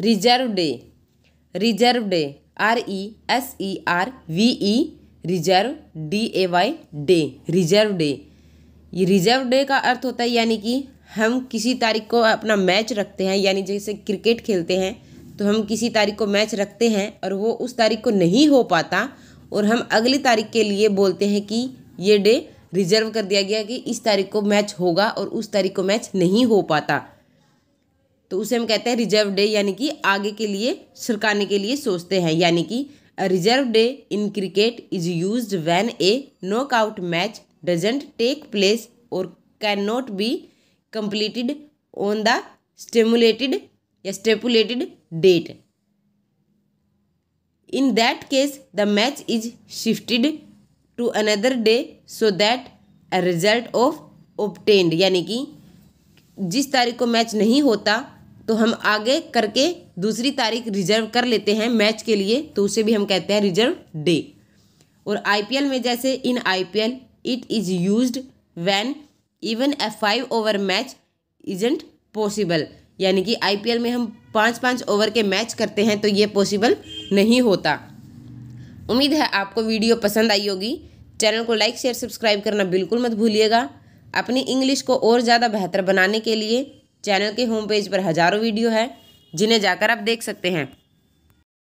reserve day reserve day R E S E R V E reserve D A Y day reserve day ये reserve day का अर्थ होता है यानी कि हम किसी तारीख को अपना मैच रखते हैं यानी जैसे क्रिकेट खेलते हैं तो हम किसी तारीख को मैच रखते हैं और वो उस तारीख को नहीं हो पाता और हम अगली तारीख के लिए बोलते हैं कि ये डे रिजर्व कर दिया गया कि इस तारीख को मैच होगा और उस तारीख को मैच नहीं हो पाता तो उसे हम कहते हैं रिजर्व डे यानी कि आगे के लिए छिड़काने के लिए सोचते हैं यानी कि reserve day in cricket is use when a knockout match doesn't take place और can not be completed on the stimulated या stipulated date in that case the match is shifted to another day so that a result of obtained यानी कि जिस तारीख को match नहीं होता तो हम आगे करके दूसरी तारीख रिजर्व कर लेते हैं मैच के लिए तो उसे भी हम कहते हैं रिजर्व डे और आईपीएल में जैसे in IPL it is used when even a five over match isn't possible यानी कि आईपीएल में हम पाँच पाँच ओवर के मैच करते हैं तो ये पॉसिबल नहीं होता उम्मीद है आपको वीडियो पसंद आई होगी चैनल को लाइक शेयर सब्सक्राइब करना बिल्कुल मत भूलिएगा अपनी इंग्लिश को और ज़्यादा बेहतर बनाने के लिए चैनल के होम पेज पर हज़ारों वीडियो है जिन्हें जाकर आप देख सकते हैं